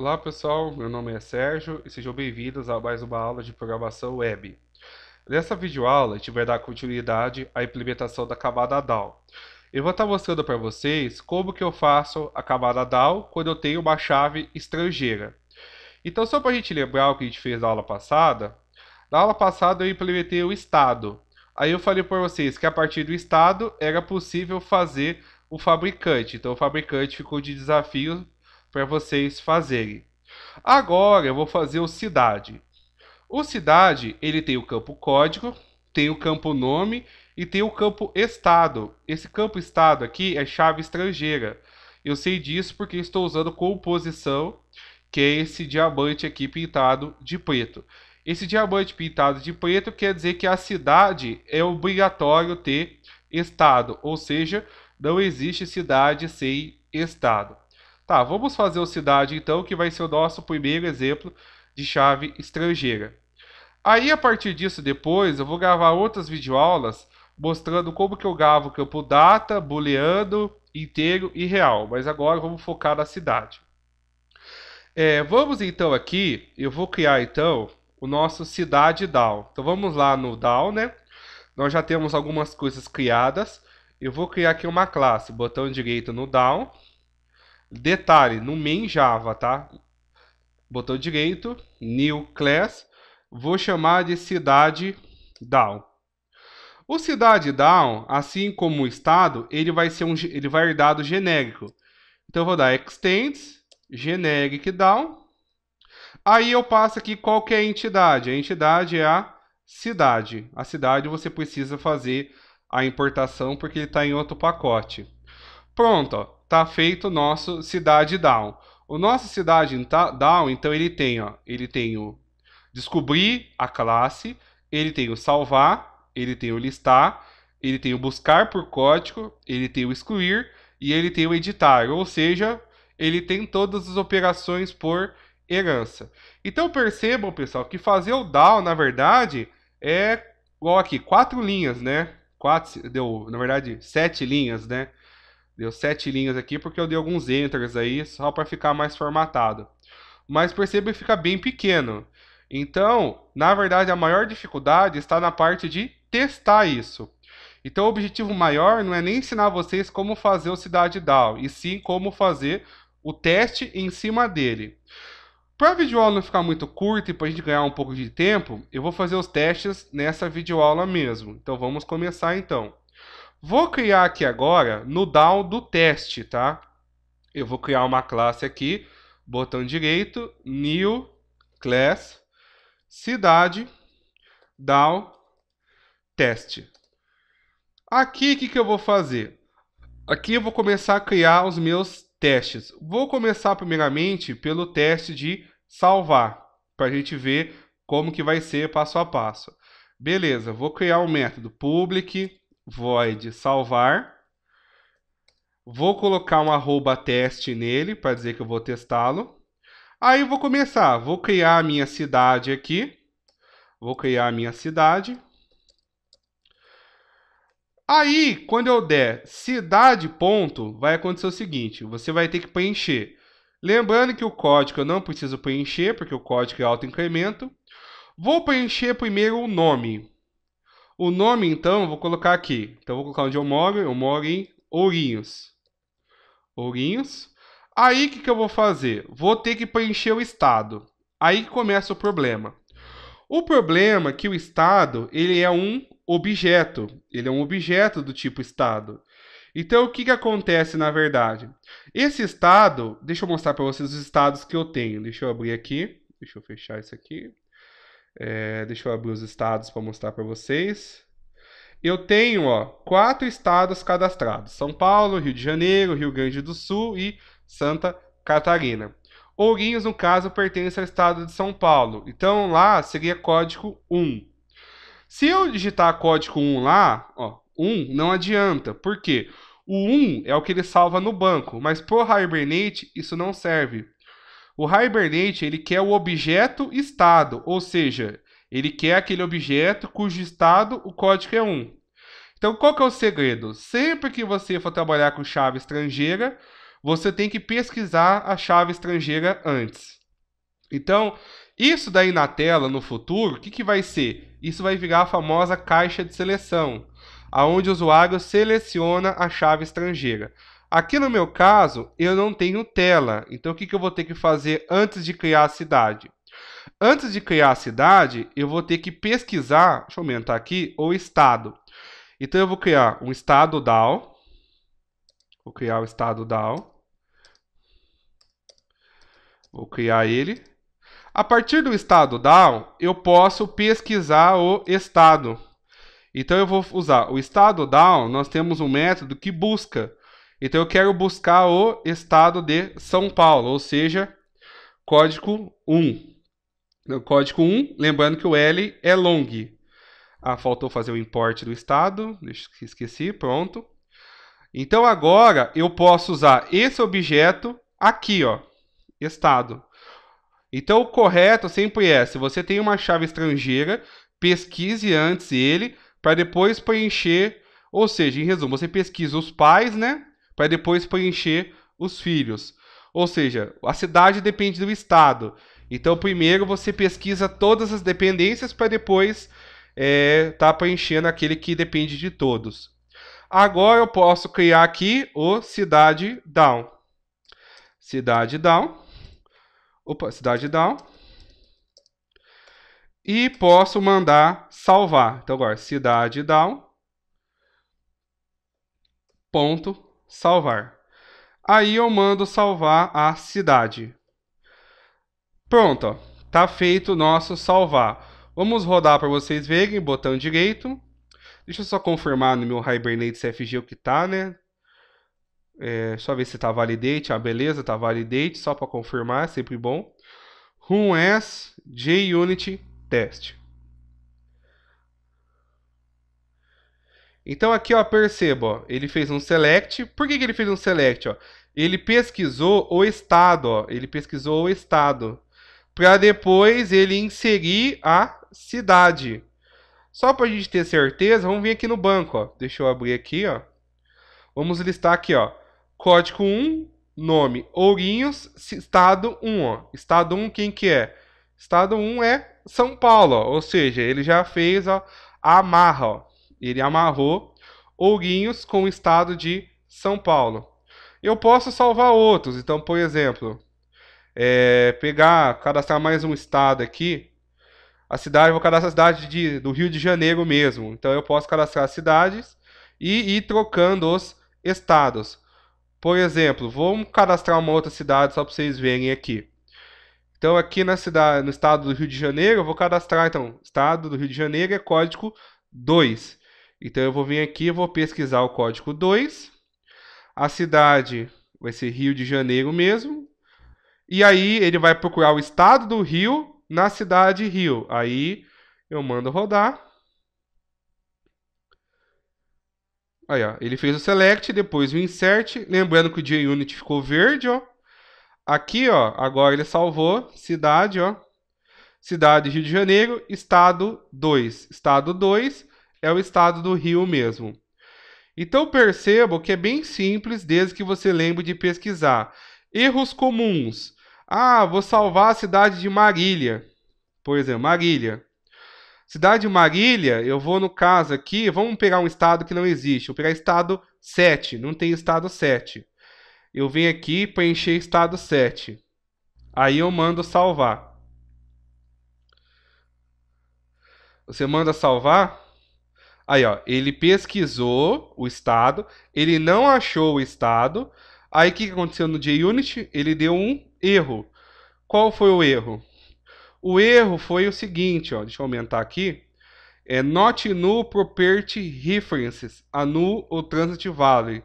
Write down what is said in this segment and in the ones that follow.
Olá pessoal, meu nome é Sérgio e sejam bem-vindos a mais uma aula de programação web. Nessa videoaula, a gente vai dar continuidade à implementação da camada DAO. Eu vou estar mostrando para vocês como que eu faço a camada DAO quando eu tenho uma chave estrangeira. Então, só para a gente lembrar o que a gente fez na aula passada, na aula passada eu implementei o estado. Aí eu falei para vocês que a partir do estado era possível fazer o fabricante. Então, o fabricante ficou de desafio para vocês fazerem. Agora eu vou fazer o cidade. O cidade, ele tem o campo código, tem o campo nome e tem o campo estado. Esse campo estado aqui é chave estrangeira. Eu sei disso porque estou usando composição, que é esse diamante aqui pintado de preto. Esse diamante pintado de preto quer dizer que a cidade é obrigatório ter estado, ou seja, não existe cidade sem estado. Tá, vamos fazer o cidade então, que vai ser o nosso primeiro exemplo de chave estrangeira. Aí, a partir disso, depois, eu vou gravar outras videoaulas mostrando como que eu gravo o campo data, booleano, inteiro e real. Mas agora vamos focar na cidade. É, vamos então aqui, eu vou criar então o nosso cidade DAO. Então vamos lá no DAO, né? Nós já temos algumas coisas criadas. Eu vou criar aqui uma classe, botão direito no DAO. Detalhe, no main Java, tá? Botão direito, new class, vou chamar de cidade down. O cidade down, assim como o estado, ele vai ser um ele vai herdar genérico. Então eu vou dar extends generic down. Aí eu passo aqui qual que é a entidade. A entidade é a cidade. A cidade você precisa fazer a importação porque ele está em outro pacote. Pronto, ó tá feito o nosso cidade down. O nosso cidade down, então ele tem, ó, ele tem o descobrir a classe, ele tem o salvar, ele tem o listar, ele tem o buscar por código, ele tem o excluir e ele tem o editar, ou seja, ele tem todas as operações por herança. Então percebam, pessoal, que fazer o down, na verdade, é igual aqui, quatro linhas, né? Quatro, deu, na verdade, sete linhas, né? Deu sete linhas aqui porque eu dei alguns enters aí só para ficar mais formatado. Mas perceba que fica bem pequeno. Então, na verdade, a maior dificuldade está na parte de testar isso. Então, o objetivo maior não é nem ensinar vocês como fazer o Cidade DAO, e sim como fazer o teste em cima dele. Para a videoaula não ficar muito curta e para a gente ganhar um pouco de tempo, eu vou fazer os testes nessa videoaula mesmo. Então, vamos começar então. Vou criar aqui agora no down do teste, tá? Eu vou criar uma classe aqui, botão direito, new class, cidade, down, teste. Aqui o que, que eu vou fazer? Aqui eu vou começar a criar os meus testes. Vou começar primeiramente pelo teste de salvar, para a gente ver como que vai ser passo a passo. Beleza, vou criar um método public void salvar. Vou colocar um arroba teste nele para dizer que eu vou testá-lo. Aí vou começar, vou criar a minha cidade aqui. Vou criar a minha cidade. Aí, quando eu der cidade ponto, vai acontecer o seguinte, você vai ter que preencher. Lembrando que o código eu não preciso preencher, porque o código é auto-incremento. Vou preencher primeiro o nome. O nome, então, vou colocar aqui. Então, vou colocar onde eu moro. Eu moro em Ourinhos. Ourinhos. Aí, o que, que eu vou fazer? Vou ter que preencher o estado. Aí começa o problema. O problema é que o estado, ele é um objeto. Ele é um objeto do tipo estado. Então, o que, que acontece, na verdade? Esse estado... Deixa eu mostrar para vocês os estados que eu tenho. Deixa eu abrir aqui. Deixa eu fechar isso aqui. É, deixa eu abrir os estados para mostrar para vocês. Eu tenho ó, quatro estados cadastrados: São Paulo, Rio de Janeiro, Rio Grande do Sul e Santa Catarina. Ourinhos, no caso, pertence ao estado de São Paulo. Então lá seria código 1. Se eu digitar código 1 lá, ó, 1 não adianta. Por quê? O 1 é o que ele salva no banco, mas por Hibernate isso não serve. O hibernate, ele quer o objeto estado, ou seja, ele quer aquele objeto cujo estado o código é 1. Então, qual que é o segredo? Sempre que você for trabalhar com chave estrangeira, você tem que pesquisar a chave estrangeira antes. Então, isso daí na tela, no futuro, o que, que vai ser? Isso vai virar a famosa caixa de seleção, aonde o usuário seleciona a chave estrangeira. Aqui no meu caso, eu não tenho tela, então o que, que eu vou ter que fazer antes de criar a cidade? Antes de criar a cidade, eu vou ter que pesquisar, deixa eu aumentar aqui, o estado. Então eu vou criar um estado DAO, vou criar o estado DAO, vou criar ele. A partir do estado DAO, eu posso pesquisar o estado. Então eu vou usar o estado DAO, nós temos um método que busca então eu quero buscar o estado de São Paulo, ou seja, código 1. No então, código 1, lembrando que o L é long. Ah, faltou fazer o import do estado, esqueci, pronto. Então agora eu posso usar esse objeto aqui, ó, estado. Então o correto sempre é, se você tem uma chave estrangeira, pesquise antes ele para depois preencher, ou seja, em resumo, você pesquisa os pais, né? para depois preencher os filhos. Ou seja, a cidade depende do estado. Então, primeiro você pesquisa todas as dependências para depois é, tá preenchendo aquele que depende de todos. Agora eu posso criar aqui o cidade down. Cidade down. Opa, cidade down. E posso mandar salvar. Então agora, cidade down. Ponto salvar. Aí eu mando salvar a cidade. Pronto, tá feito o nosso salvar. Vamos rodar para vocês verem, botão direito. Deixa eu só confirmar no meu Hibernate CFG o que tá, né? É, só ver se tá validate. Ah, beleza, tá validate, só para confirmar, é sempre bom. as JUnit Test. Então aqui, ó, perceba, ó, ele fez um select. Por que, que ele fez um select? Ó? Ele pesquisou o estado, ó, ele pesquisou o estado, para depois ele inserir a cidade. Só para a gente ter certeza, vamos vir aqui no banco. Ó. Deixa eu abrir aqui. Ó. Vamos listar aqui. Ó. Código 1, nome Ourinhos, estado 1. Ó. Estado 1 quem que é? Estado 1 é São Paulo. Ó. Ou seja, ele já fez ó, a amarra. Ele amarrou Ourinhos com o estado de São Paulo. Eu posso salvar outros. Então, por exemplo, é, pegar, cadastrar mais um estado aqui. A cidade, vou cadastrar a cidade de, do Rio de Janeiro mesmo. Então, eu posso cadastrar as cidades e ir trocando os estados. Por exemplo, vou cadastrar uma outra cidade só para vocês verem aqui. Então, aqui na cidade, no estado do Rio de Janeiro, eu vou cadastrar, então, estado do Rio de Janeiro é código 2. Então eu vou vir aqui, vou pesquisar o código 2. A cidade vai ser Rio de Janeiro mesmo. E aí ele vai procurar o estado do Rio na cidade Rio. Aí eu mando rodar. Aí, ó, ele fez o select, depois o insert. Lembrando que o JUnit ficou verde, ó. Aqui, ó, agora ele salvou cidade, ó. Cidade Rio de Janeiro, estado 2. Estado 2, é o estado do Rio mesmo. Então percebo que é bem simples desde que você lembre de pesquisar. Erros comuns. Ah, vou salvar a cidade de Marília. Por exemplo, Marília. Cidade de Marília, eu vou no caso aqui, vamos pegar um estado que não existe. Vou pegar estado 7, não tem estado 7. Eu venho aqui preencher estado 7. Aí eu mando salvar. Você manda salvar? Aí, ó, ele pesquisou o estado, ele não achou o estado. Aí, o que aconteceu no JUnit? Ele deu um erro. Qual foi o erro? O erro foi o seguinte, ó, deixa eu aumentar aqui. É not null property references, a null ou transit value.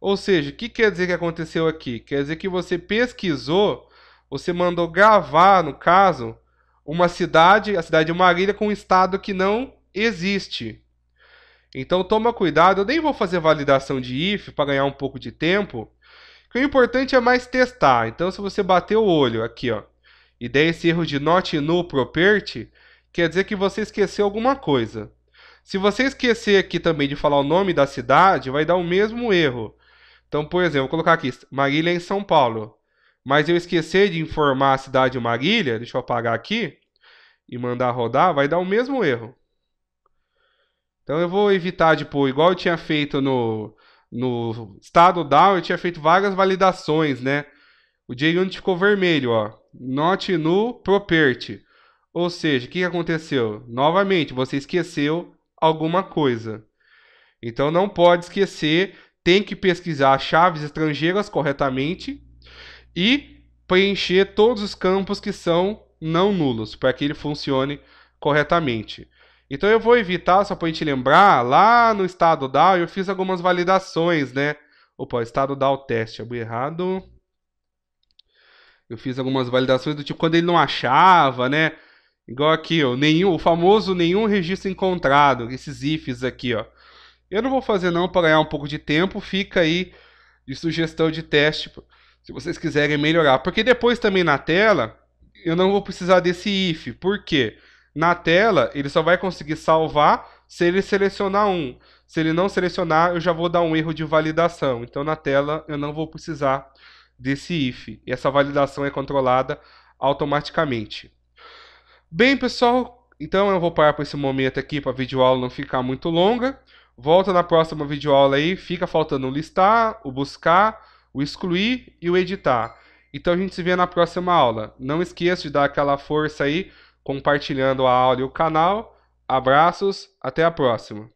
Ou seja, o que quer dizer que aconteceu aqui? Quer dizer que você pesquisou, você mandou gravar, no caso, uma cidade, a cidade de Marília, com um estado que não existe. Então toma cuidado, eu nem vou fazer validação de if para ganhar um pouco de tempo. O importante é mais testar. Então se você bater o olho aqui, ó, e der esse erro de not null property, quer dizer que você esqueceu alguma coisa. Se você esquecer aqui também de falar o nome da cidade, vai dar o mesmo erro. Então, por exemplo, vou colocar aqui Marília em São Paulo. Mas eu esquecer de informar a cidade Marília, deixa eu apagar aqui e mandar rodar, vai dar o mesmo erro. Então eu vou evitar, tipo, igual eu tinha feito no, no estado down, eu tinha feito várias validações, né? O JUnit ficou vermelho, ó. Not new property. Ou seja, o que aconteceu? Novamente, você esqueceu alguma coisa. Então não pode esquecer, tem que pesquisar chaves estrangeiras corretamente e preencher todos os campos que são não nulos, para que ele funcione corretamente. Então eu vou evitar, só para te lembrar, lá no estado DAO eu fiz algumas validações, né? Opa, estado DAO teste, abri errado. Eu fiz algumas validações do tipo quando ele não achava, né? Igual aqui, ó, nenhum, o famoso nenhum registro encontrado, esses ifs aqui, ó. Eu não vou fazer não para ganhar um pouco de tempo, fica aí de sugestão de teste, se vocês quiserem melhorar. Porque depois também na tela, eu não vou precisar desse if, por quê? Porque na tela, ele só vai conseguir salvar se ele selecionar um. Se ele não selecionar, eu já vou dar um erro de validação. Então, na tela, eu não vou precisar desse if. E essa validação é controlada automaticamente. Bem, pessoal, então eu vou parar por esse momento aqui para a videoaula não ficar muito longa. Volta na próxima videoaula aí. Fica faltando o listar, o buscar, o excluir e o editar. Então, a gente se vê na próxima aula. Não esqueça de dar aquela força aí compartilhando a aula e o canal. Abraços, até a próxima!